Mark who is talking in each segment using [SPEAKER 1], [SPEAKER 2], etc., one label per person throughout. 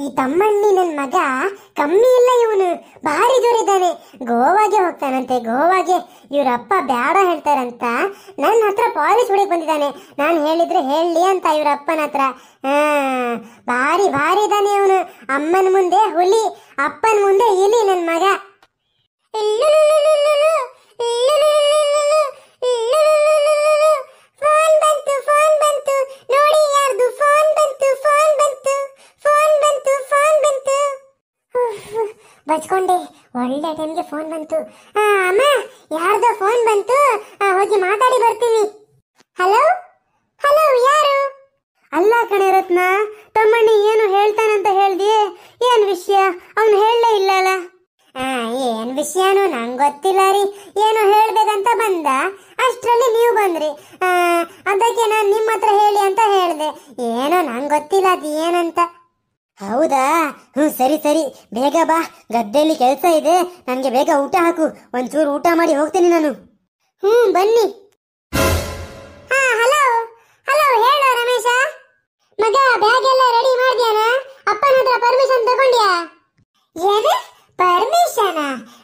[SPEAKER 1] ಈ ತಮ್ಮಣ್ಣಿನ ಮಗ ಕಮ್ಮಿ ಇಲ್ಲ ಇವನು ಭಾರಿ ದೂರಿದ್ದಾನೆ ಗೋವಾಗೆ ಹೋಗ್ತಾನಂತೆ ಗೋವಾಗೆ ಇವ್ರ ಅಪ್ಪ ಬೇಡ ಹೇಳ್ತಾರಂತ ನನ್ನ ಹತ್ರ ಪಾಲಿಸ್ ಹುಡುಗ ಬಂದಿದ್ದಾನೆ ನಾನು ಹೇಳಿದ್ರೆ ಹೇಳಿ ಅಂತ ಇವ್ರ ಅಪ್ಪನ ಹತ್ರ ಭಾರಿ ಭಾರಿ ಇದ್ದಾನೆ ಇವನು ಅಮ್ಮನ ಮುಂದೆ ಹುಲಿ ಅಪ್ಪನ ಮುಂದೆ ಇಲಿ ನನ್ನ ಮಗ ಬಚ್ಕೊಂಡೆ ಒಳ್ಳೆ ಟೈಮ್ಗೆ ಫೋನ್ ಬಂತು ಅಮ್ಮ ಯಾರ್ದೋ ಫೋನ್ ಬಂತು ಹೋಗಿ ಮಾತಾಡಿ ಬರ್ತೀನಿ
[SPEAKER 2] ಹಲೋ ಹಲೋ ಯಾರು ಅಲ್ಲ ಕಣೆ ರತ್ನ ತಮ್ಮಣ್ಣ ಏನು ಹೇಳ್ತಾನಂತ ಹೇಳ್ದಿ ಏನ್ ವಿಷಯ ಅವ್ನು ಹೇಳಲೇ ಇಲ್ಲಲ್ಲ ಏನ್ ವಿಷಯನೂ
[SPEAKER 1] ನಂಗೆ ಗೊತ್ತಿಲ್ಲ ರೀ ಏನು ಹೇಳ್ಬೇಕಂತ ಬಂದ ಅಷ್ಟರಲ್ಲಿ ನೀವು ಬಂದ್ರಿ
[SPEAKER 2] ಅದಕ್ಕೆ ನಾನು ನಿಮ್ಮ ಹತ್ರ ಹೇಳಿ ಅಂತ ಹೇಳ್ದೆ ಏನೋ ನಂಗೆ ಗೊತ್ತಿಲ್ಲ ಅದು ಏನಂತ ಹೌದಾ ಹ್ಞೂ ಸರಿ ಸರಿ ಬೇಗ ಬಾ ಗದ್ದೆಯಲ್ಲಿ ಕೆಲಸ ಇದೆ ನನಗೆ ಬೇಗ ಊಟ ಹಾಕು ಒಂಚೂರು ಊಟ ಮಾಡಿ ಹೋಗ್ತೀನಿ ನಾನು ಹ್ಞೂ ಬನ್ನಿ
[SPEAKER 1] ಹಾ ಹಲೋ ಹಲೋ ಹೇಳು ರಮೇಶ ಮಗ ಬ್ಯಾಗ್ ಎಲ್ಲ ರೆಡಿ ಮಾಡಿದ್ಯಾನ ಅಪ್ಪನ ಹತ್ರ ಪರ್ಮಿಷನ್ ತಗೊಂಡ್ಯಾ ಏನು ಪರ್ಮಿಷನ್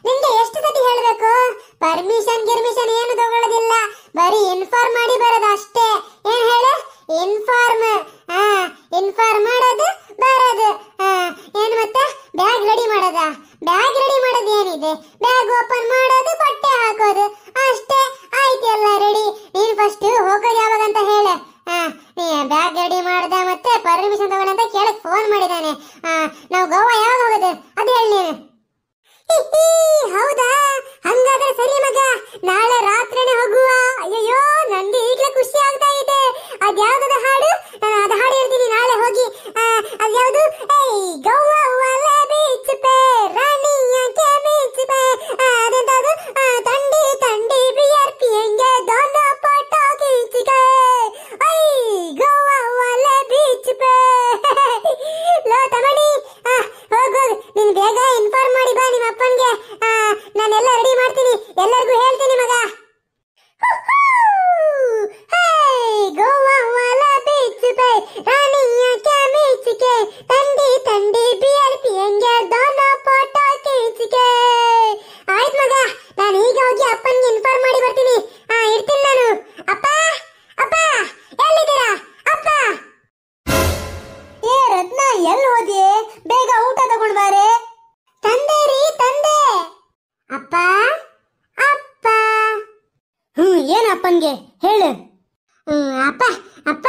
[SPEAKER 1] ನಿಂಗೆ ಎಷ್ಟು ಸತಿ ಹೇಳಬೇಕು ಪರ್ಮಿಷನ್ ಗಿರ್ಮಿಷನ್ ಏನು ತಗೊಳ್ಳೋದಿಲ್ಲ ಬರೀ ಇನ್ಫಾರ್ಮ್ ಮಾಡಿ ಬರೋದು ಅಷ್ಟೇ Pega o pano,
[SPEAKER 2] ಏನು ಅಪ್ಪನ್ಗೆ ಹೇಳು
[SPEAKER 1] ಅಪ್ಪ ಅಪ್ಪ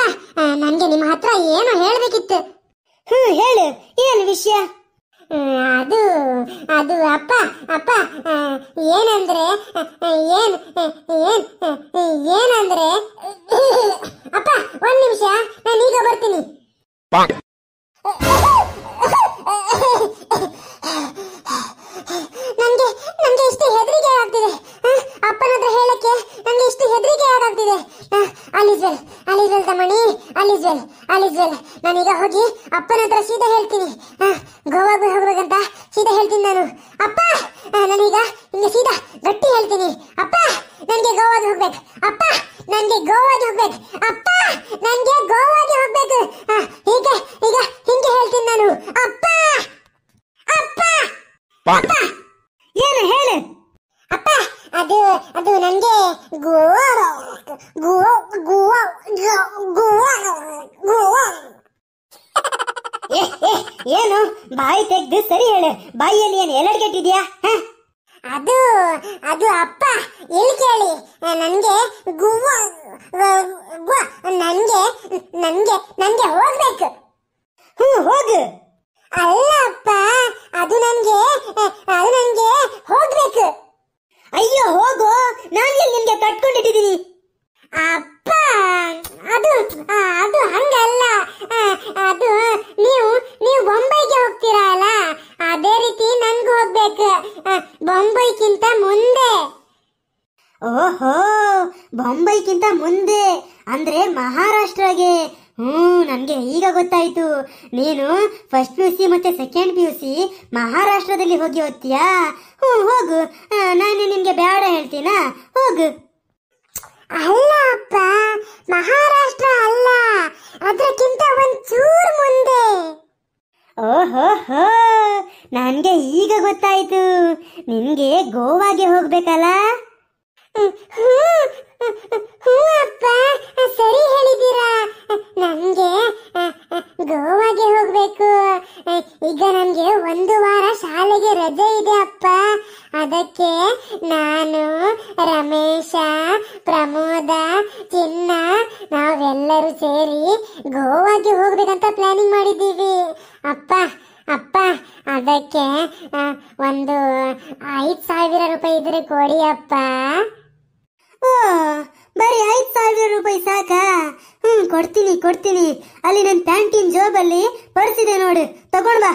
[SPEAKER 1] ನನಗೆ ನಿಮ್ಮ ಹತ್ರ ಏನು ಹೇಳಬೇಕಿತ್ತು ಹ್ಮ್ ಹೇಳು ಏನು ವಿಷಯ ಅದು ಅದು ಅಪ್ಪ ಅಪ್ಪ ಏನಂದ್ರೆ ಏನ್ ಏನ್ ಏನಂದ್ರೆ ಅಪ್ಪ ಒಂದ್ ನಿಮಿಷ ನಾನು ಈಗ ಬರ್ತೀನಿ ಆಲ್ ಇಸ್ ದಮಣಿ ಆಲ್ ಇಸ್ ನಾನೀಗ ಹೋಗಿ ಅಪ್ಪನ ಹತ್ರ ಸೀದಾ ಹೇಳ್ತೀನಿ ಗೋವಾಗ ಹೋಗ್ಬೇಕಂತ ಸೀದಾ ಹೇಳ್ತೀನಿ ನಾನು ಅಪ್ಪ ನಾನೀಗ ಹಿಂಗೆ ಸೀದಾ ಗಟ್ಟಿ ಹೇಳ್ತೀನಿ ಅಪ್ಪ ನನಗೆ ಗೋವಾಗೆ ಹೋಗ್ಬೇಕು ಅಪ್ಪ ನನಗೆ ಗೋವಾಗೆ ಹೋಗ್ಬೇಕು ಅಪ್ಪ
[SPEAKER 2] ಏನು ಬಾಯಿ ತೆಗ್ದು ಸರಿ ಹೇಳು ಬಾಯಿಯಲ್ಲಿ ಏನು ಎಲ್ಲಡ್ ಅದು ಅದು ಅಪ್ಪ ಇಲ್ಲಿ ಕೇಳಿ ನನಗೆ ಗುವ
[SPEAKER 1] ನನಗೆ ನನಗೆ ನನಗೆ ಹೋಗ್ಬೇಕು ಹ್ಞೂ ಹೋಗು ಅಲ್ಲ ಅಪ್ಪ ಅದು ನನಗೆ ಅದು ನನಗೆ ಹೋಗ್ಬೇಕು ಅಯ್ಯೋ ಹೋಗು ನಾನು ಇಲ್ಲಿ ನಿಮಗೆ ಕಟ್ಕೊಂಡಿಟ್ಟಿದ್ದೀನಿ ಅಪ್ಪ ಅದು ಅದು ಹಂಗಲ್ಲ ಅದು ನೀವು ನೀವು ಬೊಂಬೈಗೆ ಹೋಗ್ತೀರಲ್ಲ ಅದೇ ರೀತಿ ನನ್ಗೂ ಹೋಗ್ಬೇಕು ಬೊಂಬೈಗಿಂತ
[SPEAKER 2] ಮುಂದೆ ಓಹೋ ಬೊಂಬೈಗಿಂತ ಮುಂದೆ ಅಂದ್ರೆ ಮಹಾರಾಷ್ಟ್ರಗೆ ಹ್ಞೂ ನನಗೆ ಈಗ ಗೊತ್ತಾಯಿತು ನೀನು ಫಸ್ಟ್ ಪಿ ಯು ಸಿ ಮತ್ತು ಸೆಕೆಂಡ್ ಪಿ ಯು ಸಿ ಮಹಾರಾಷ್ಟ್ರದಲ್ಲಿ ಹೋಗಿ ಓದ್ತೀಯಾ ಹ್ಞೂ ಹೋಗು ನಾನು ನಿಮಗೆ ಬೇಡ ಹೇಳ್ತೀನಾ ಹೋಗು ಅಲ್ಲ ಅಪ್ಪ ಮಹಾರಾಷ್ಟ್ರ ಅಲ್ಲ ಅದಕ್ಕಿಂತ ಒಂಚೂರು ಮುಂದೆ ಓಹೋಹೋ ನನಗೆ ಈಗ ಗೊತ್ತಾಯ್ತು ನಿಮಗೆ ಗೋವಾಗೆ ಹೋಗ್ಬೇಕಲ್ಲ ಹ್ಞೂ ಅಪ್ಪ
[SPEAKER 1] ಸರಿ ಹೇಳಿದ್ದೀರಾ ನನಗೆ ಗೋವಾಗೆ ಹೋಗ್ಬೇಕು ಈಗ ನನಗೆ ಒಂದು ವಾರ ಶಾಲೆಗೆ ರಜೆ ಇದೆ ಅಪ್ಪ ಅದಕ್ಕೆ ನಾನು ರಮೇಶ ಪ್ರಮೋದ ಚಿನ್ನ ನಾವೆಲ್ಲರೂ ಸೇರಿ ಗೋವಾಗೆ ಹೋಗ್ಬೇಕಂತ ಪ್ಲಾನಿಂಗ್ ಮಾಡಿದ್ದೀವಿ ಅಪ್ಪ ಅಪ್ಪ ಅದಕ್ಕೆ ಒಂದು ಐದು ಸಾವಿರ ರೂಪಾಯಿ
[SPEAKER 2] ಇದ್ರೆ ಕೊಡಿ ಅಪ್ಪ ಓ ಬರೀ ಐದು ಸಾವಿರ ರೂಪಾಯಿ ಸಾಕಾ ಹ್ಞೂ ಕೊಡ್ತೀನಿ ಕೊಡ್ತೀನಿ ಅಲ್ಲಿ ನನ್ನ ಪ್ಯಾಂಟಿನ್ ಜೋಬಲ್ಲಿ ಪರ್ಸಿದೆ ನೋಡು ತಗೊಂಡ್ ಬಾ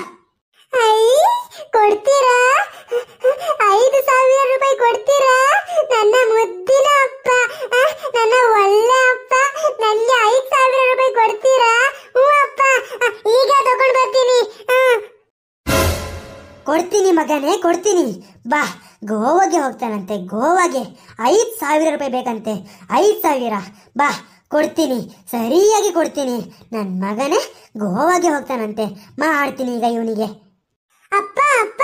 [SPEAKER 2] ಕೊಡ್ತೀನಿ ಮಗನೇ ಕೊಡ್ತೀನಿ ಬಾ ಗೋವಾಗೆ ಹೋಗ್ತಾನಂತೆ ಗೋವಾಗೆ ಐದು ಸಾವಿರ ರೂಪಾಯಿ ಬೇಕಂತೆ ಐದು ಸಾವಿರ ಬಾ ಕೊಡ್ತೀನಿ ಸರಿಯಾಗಿ ಕೊಡ್ತೀನಿ ನನ್ನ ಮಗನೇ ಗೋವಾಗೆ ಹೋಗ್ತಾನಂತೆ ಮಾಡ್ತೀನಿ ಈಗ ಇವನಿಗೆ ಅಪ್ಪ ಅಪ್ಪ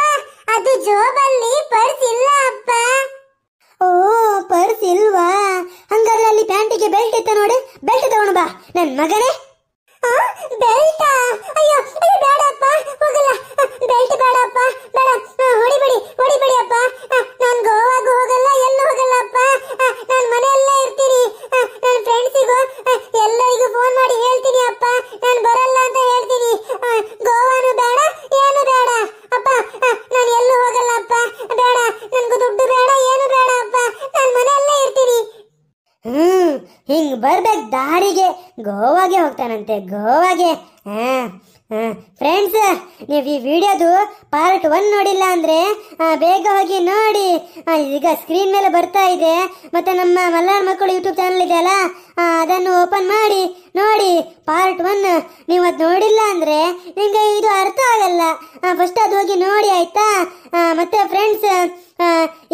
[SPEAKER 2] ಅದು ಜೋಬಲ್ಲಿ ಪರ್ಸ್ ಇಲ್ಲ ಅಪ್ಪ ಓ ಪರ್ಸ್ ಇಲ್ವಾ ಹಂಗಾದ್ರೆ ಅಲ್ಲಿ ಪ್ಯಾಂಟಿಗೆ ಬೆಲ್ಟ್ ಇತ್ತ ನೋಡಿ ಬೆಲ್ಟ್ ತಗೊಂಡು ಬಾ ನನ್ನ ಮಗನೇ ನನಗೆ ದುಡ್ಡು ಬೇಡ
[SPEAKER 1] ಏನು ಬೇಡ ಅಪ್ಪ ನಾನು ಮನೆಯಲ್ಲೇ ಇರ್ತೀನಿ
[SPEAKER 2] ಹ್ಮ್ ಹಿಂಗ್ ಬರ್ಬೇಕು ದಾರಿಗೆ ಗೋವಾಗೆ ಹೋಗ್ತಾನಂತೆ ಗೋವಾಗೆ ಫ್ರೆಂಡ್ಸ್ ನೀವು ಈ ವಿಡಿಯೋದು ಪಾರ್ಟ್ ಒನ್ ನೋಡಿಲ್ಲ ಅಂದ್ರೆ ಬೇಗ ಹೋಗಿ ನೋಡಿ ಈಗ ಸ್ಕ್ರೀನ್ ಮೇಲೆ ಬರ್ತಾ ಇದೆ ಮತ್ತೆ ನಮ್ಮ ಮಲ್ಲಾರ್ ಮಕ್ಕಳು ಯೂಟ್ಯೂಬ್ ಚಾನಲ್ ಇದೆ ಅಲ್ಲ ಅದನ್ನು ಓಪನ್ ಮಾಡಿ ನೋಡಿ ಪಾರ್ಟ್ ಒನ್ ನೀವು ಅದು ನೋಡಿಲ್ಲ ಅಂದ್ರೆ ನಿಮಗೆ ಇದು ಅರ್ಥ ಆಗಲ್ಲ ಫಸ್ಟ್ ಅದು ಹೋಗಿ ನೋಡಿ ಆಯ್ತಾ ಮತ್ತೆ ಫ್ರೆಂಡ್ಸ್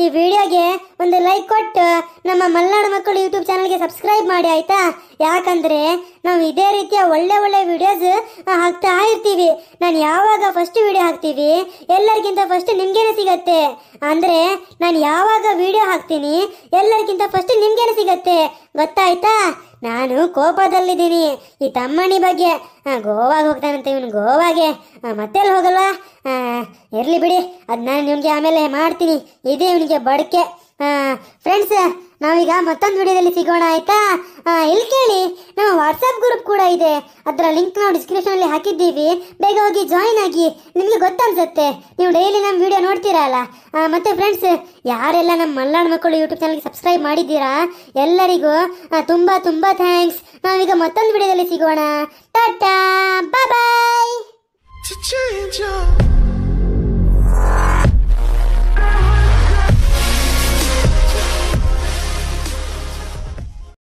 [SPEAKER 2] ಈ ವಿಡಿಯೋಗೆ ಒಂದು ಲೈಕ್ ಕೊಟ್ಟು ನಮ್ಮ ಮಲ್ನಾಡು ಮಕ್ಕಳು ಯೂಟ್ಯೂಬ್ ಚಾನಲ್ಗೆ ಸಬ್ಸ್ಕ್ರೈಬ್ ಮಾಡಿ ಆಯ್ತಾ ಯಾಕಂದ್ರೆ ನಾವು ಇದೇ ರೀತಿಯ ಒಳ್ಳೆ ಒಳ್ಳೆ ವಿಡಿಯೋಸ್ ಹಾಕ್ತಾ ಇರ್ತೀವಿ ನಾನು ಯಾವಾಗ ಫಸ್ಟ್ ವಿಡಿಯೋ ಹಾಕ್ತೀವಿ ಎಲ್ಲರಿಗಿಂತ ಫಸ್ಟ್ ನಿಮಗೇನೆ ಸಿಗತ್ತೆ ಅಂದ್ರೆ ನಾನು ಯಾವಾಗ ವಿಡಿಯೋ ಹಾಕ್ತೀನಿ ಎಲ್ಲರಿಗಿಂತ ಫಸ್ಟ್ ನಿಮ್ಗೇನೆ ಸಿಗತ್ತೆ ಗೊತ್ತಾಯ್ತಾ ನಾನು ಕೋಪದಲ್ಲಿದ್ದೀನಿ ಈ ತಮ್ಮಣಿ ಬಗ್ಗೆ ಗೋವಾಗ ಹೋಗ್ತಾನಂತೆ ಇವನು ಗೋವಾಗೆ ಮತ್ತೆಲ್ಲಿ ಹೋಗಲ್ವಾ ಇರಲಿ ಬಿಡಿ ಅದು ನಾನು ನಿಮಗೆ ಆಮೇಲೆ ಮಾಡ್ತೀನಿ ಇದೇ ಇವನಿಗೆ ಬಡಕೆ ಫ್ರೆಂಡ್ಸ್ ನಾವೀಗ ಮತ್ತೊಂದು ವಿಡಿಯೋದಲ್ಲಿ ಸಿಗೋಣ ಆಯ್ತಾ ಇಲ್ಲಿ ಕೇಳಿ ನಮ್ಮ ವಾಟ್ಸಪ್ ಗ್ರೂಪ್ ಕೂಡ ಇದೆ ಅದರ ಲಿಂಕ್ ನಾವು ಅಲ್ಲಿ ಹಾಕಿದ್ದೀವಿ ಬೇಗ ಹೋಗಿ ಜಾಯಿನ್ ಆಗಿ ನಿಮ್ಗೆ ಗೊತ್ತನ್ಸುತ್ತೆ ನೀವು ಡೈಲಿ ನಮ್ಮ ವಿಡಿಯೋ ನೋಡ್ತೀರಲ್ಲ ಮತ್ತೆ ಫ್ರೆಂಡ್ಸ್ ಯಾರೆಲ್ಲ ನಮ್ಮ ಮಲ್ನಾಡು ಮಕ್ಕಳು ಯೂಟ್ಯೂಬ್ ಚಾನಲ್ಗೆ ಸಬ್ಸ್ಕ್ರೈಬ್ ಮಾಡಿದ್ದೀರಾ ಎಲ್ಲರಿಗೂ ತುಂಬಾ ತುಂಬಾ ಥ್ಯಾಂಕ್ಸ್ ನಾವೀಗ ಮತ್ತೊಂದು ವಿಡಿಯೋದಲ್ಲಿ ಸಿಗೋಣ ಟಾಟಾ ಬಾಯ್